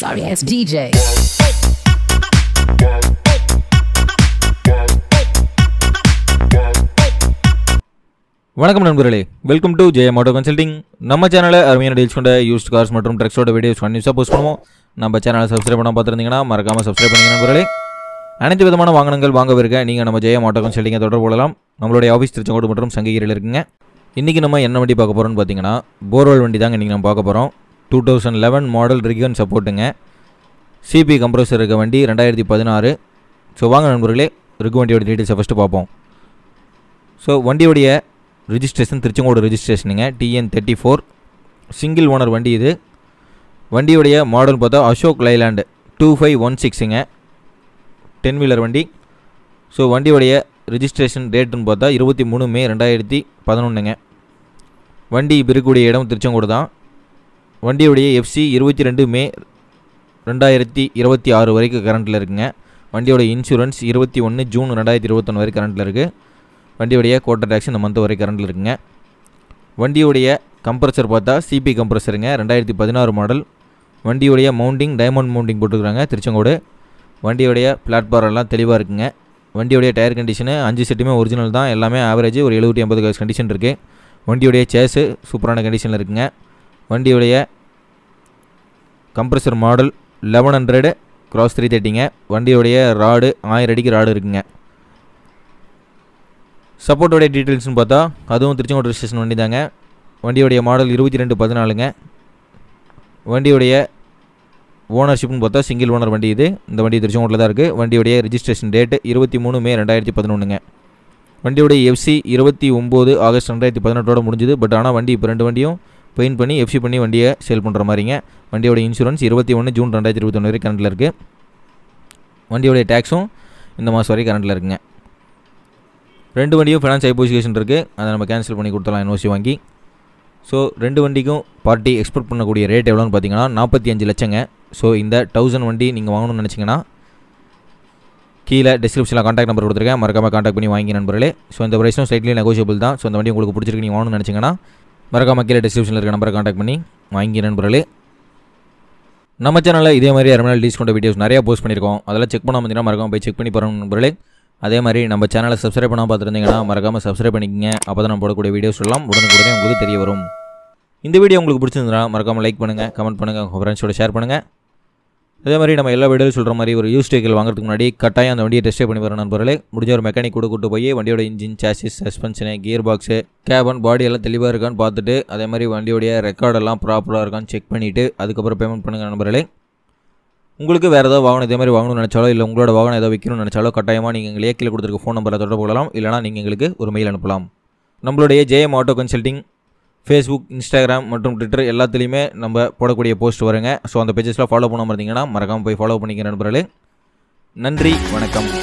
sorry ass DJ. வணக்கம் நண்பர்களே welcome to JM Auto Consulting நம்ம சேனலில் அருமையான டீல்ஸ் கொண்ட யூஸ்ட் கார்ஸ் மற்றும் ட்ரக்ஸோட வீடியோஸ் கண்டிப்பாக போஸ்ட் பண்ணுவோம் நம்ம சேனலை சப்ஸ்கிரைப் பண்ணால் பார்த்துருந்தீங்கன்னா மறக்காமல் சப்ஸ்கிரைப் பண்ணுங்க நண்பர்களே அனைத்து விதமான வாகனங்கள் வாங்கவிருக்க நீங்கள் நம்ம ஜெய மோட்டோ கன்சல்டிங்கை தொடர்பு கொள்ளலாம் நம்மளுடைய ஆஃபீஸ் திருச்செங்கோடு மற்றும் சங்ககிரியில் இருக்குங்க இன்றைக்கி நம்ம என்ன வண்டி பார்க்க போகிறோம்னு பார்த்தீங்கன்னா போர்வெல் வண்டி தாங்க இன்றைக்கி நம்ம பார்க்க போகிறோம் டூ தௌசண்ட் லெவன் மாடல் ரிகன் சப்போர்ட்டுங்க சிபி கம்ப்ரோசர் இருக்க வண்டி ரெண்டாயிரத்தி பதினாறு ஸோ வாங்க நண்பர்களே ரிகு வண்டியோட டீட்டெயில்ஸை ஃபஸ்ட்டு பார்ப்போம் ஸோ வண்டியோடைய ரிஜிஸ்ட்ரேஷன் திருச்செங்கோடு ரிஜிஸ்ட்ரேஷனுங்க TN thirty four single owner வண்டி இது வண்டியுடைய மாடல் பார்த்தா Ashok Leyland two five one சிக்ஸுங்க டென் வீலர் வண்டி ஸோ வண்டியுடைய ரிஜிஸ்ட்ரேஷன் டேட்டுன்னு பார்த்தா இருபத்தி மூணு மே ரெண்டாயிரத்தி பதினொன்றுங்க வண்டி இப்போ இருக்கக்கூடிய இடம் திருச்செங்கோடு தான் வண்டியுடைய எஃப்சி இருபத்தி ரெண்டு மே ரெண்டாயிரத்தி இருபத்தி ஆறு வரைக்கும் கரண்ட்டில் இருக்குங்க வண்டியோட இன்சூரன்ஸ் இருபத்தி ஒன்று ஜூன் ரெண்டாயிரத்தி இருபத்தொன்று வரைக்கும் கரண்ட்டில் இருக்குது வண்டியுடைய கோட்டர் டேக்ஸ் இந்த மந்த் வரை கரண்ட்டில் இருக்குங்க வண்டியுடைய கம்ப்ரஸர் பார்த்தா சிபி கம்ப்ரஸருங்க ரெண்டாயிரத்தி பதினாறு மாடல் வண்டியுடைய மவுண்டிங் டைமண்ட் மவுண்டிங் போட்டுருக்குறாங்க திருச்செங்கோடு வண்டியுடைய பிளாட்ஃபார்ம் எல்லாம் தெளிவாக இருக்குங்க வண்டியுடைய டயர் கண்டிஷனு அஞ்சு செட்டுமே ஒரிஜினல் தான் எல்லாமே ஆவரேஜ் ஒரு எழுபத்தி ஐம்பது கண்டிஷன் இருக்குது வண்டியுடைய சேஸு சூப்பரான கண்டிஷனில் இருக்குங்க வண்டியுடைய compressor model eleven hundred cross three தேர்ட்டிங்க வண்டியுடைய ராடு ஆயிரம் அடிக்கு ராடு இருக்குங்க சப்போர்ட்டோடைய டீட்டெயில்ஸ்னு பார்த்தா அதுவும் திருச்செங்கோடு ஸ்டேஷன் வண்டி தாங்க வண்டியுடைய மாடல் இருபத்தி ரெண்டு பதினாலுங்க வண்டியுடைய ஓனர்ஷிப்னு பார்த்தா சிங்கிள் ஓனர் வண்டி இது இந்த வண்டி திருச்செங்கோட்டில் தான் இருக்குது வண்டியுடைய ரிஜிஸ்ட்ரேஷன் டேட்டு இருபத்தி மூணு மே ரெண்டாயிரத்தி பதினொன்றுங்க வண்டியுடைய எஃப்சி இருபத்தி ஒம்பது ஆகஸ்ட் ரெண்டாயிரத்தி பதினெட்டோட முடிஞ்சுது பட் ஆனால் வண்டி இப்போ ரெண்டு வண்டியும் பெயிண்ட் பண்ணி எஃப்சி பண்ணி வண்டியை சேல் பண்ணுற மாதிரிங்க வண்டியோட இன்சூரன்ஸ் இருபத்தி ஒன்று ஜூன் ரெண்டாயிரத்தி இருபத்தி ஒன்று வரை இருக்குது வண்டியோடைய டேக்ஸும் இந்த மாதம் வரைக்கும் கரண்டில் இருக்குங்க ரெண்டு வண்டியும் ஃபினான்ஸ் ஐப்போசிகேஷன் இருக்குது அதை நம்ம கேன்சல் பண்ணி கொடுத்துலாம் என்ஓசி வாங்கி ஸோ ரெண்டு வண்டிக்கும் பார்ட்டி எக்ஸ்போர்ட் பண்ணக்கூடிய ரேட் எவ்வளோன்னு பார்த்தீங்கன்னா நாற்பத்தி அஞ்சு லட்சங்க ஸோ இந்த தௌசண்ட் வண்டி நீங்கள் வாங்கணும்னு நினச்சிங்கன்னா கீழே டிஸ்கிரிப்ஷனில் காண்டாக்ட் நம்பர் கொடுத்துருக்கேன் மறக்காமல் காண்டாக்ட் பண்ணி வாங்கி நண்பர்களே ஸோ இந்த ப்ரைஸும் ஸ்லைட்லி நெகோஷியபிள் தான் ஸோ இந்த வண்டி உங்களுக்கு பிடிச்சிருக்கு நீங்கள் வாங்கணும்னு நினச்சிங்கன்னா மறக்காம கீழே டிஸ்கிரிப்ஷனில் இருக்க நம்பரை காண்டாக்ட் பண்ணி வாங்கி நண்பர்களே நம்ம சேனலில் இதே மாதிரி அரை நாள் டிஸ்கவுண்ட் வீடியோஸ் நிறையா போஸ்ட் பண்ணியிருக்கோம் அதெல்லாம் செக் பண்ணாமல் பார்த்தீங்கன்னா மறக்காம போய் செக் பண்ணி போகிறோம் நண்பர்களே அதே மாதிரி நம்ம சேனலை சப்ஸ்கிரைப் பண்ணாமல் பார்த்துருந்தீங்கன்னா மறக்காமல் சப்ஸ்கிரைப் பண்ணிக்கங்க அப்போ தான் நம்ம போடக்கூடிய வீடியோஸ் எல்லாம் உடனுக்குடனே உங்களுக்கு தெரிய வரும் இந்த வீடியோ உங்களுக்கு பிடிச்சிருந்தா மறக்காமல் லைக் பண்ணுங்கள் கமெண்ட் பண்ணுங்கள் உங்கள் ஃப்ரெண்ட்ஸோட ஷேர் பண்ணுங்கள் அதே மாதிரி நம்ம எல்லா வீடியோவில் சொல்கிற மாதிரி ஒரு யூஸ் வெஹிக்கிள் வாங்குறதுக்கு முன்னாடி கட்டாயம் அந்த வண்டியை டெஸ்ட் பண்ணி வர நண்பர்களே முடிஞ்ச ஒரு மெக்கானிக் கூட கூட்டு போய் வண்டியோட engine chassis suspension gear box cabin body எல்லாம் தெளிவாக இருக்கான்னு பார்த்துட்டு அதே மாதிரி வண்டியோடைய ரெக்கார்டெல்லாம் ப்ராப்பராக இருக்கான்னு செக் பண்ணிவிட்டு அதுக்கப்புறம் பேமெண்ட் பண்ணுங்கள் நண்பர்களே உங்களுக்கு வேறு ஏதாவது வாகனம் இதே மாதிரி வாங்கணும்னு நினச்சாலோ இல்லை உங்களோட வாகனம் ஏதாவது விற்கணும்னு நினச்சாலோ கட்டாயமாக நீங்கள் எங்களுக்கு கீழே கொடுத்துருக்க ஃபோன் நம்பரை தொடர்பு கொள்ளலாம் இல்லைனா நீங்கள் எங்களுக்கு ஒரு மெயில் அனுப்பலாம் நம்மளுடைய JM Auto Consulting Facebook Instagram மற்றும் ட்விட்டர் எல்லாத்துலேயுமே நம்ம போடக்கூடிய போஸ்ட் வருங்க ஸோ அந்த பேஜஸில் ஃபாலோ பண்ண மாட்டீங்கன்னா மறக்காமல் போய் ஃபாலோ பண்ணிக்கிற நண்பர்களே நன்றி வணக்கம்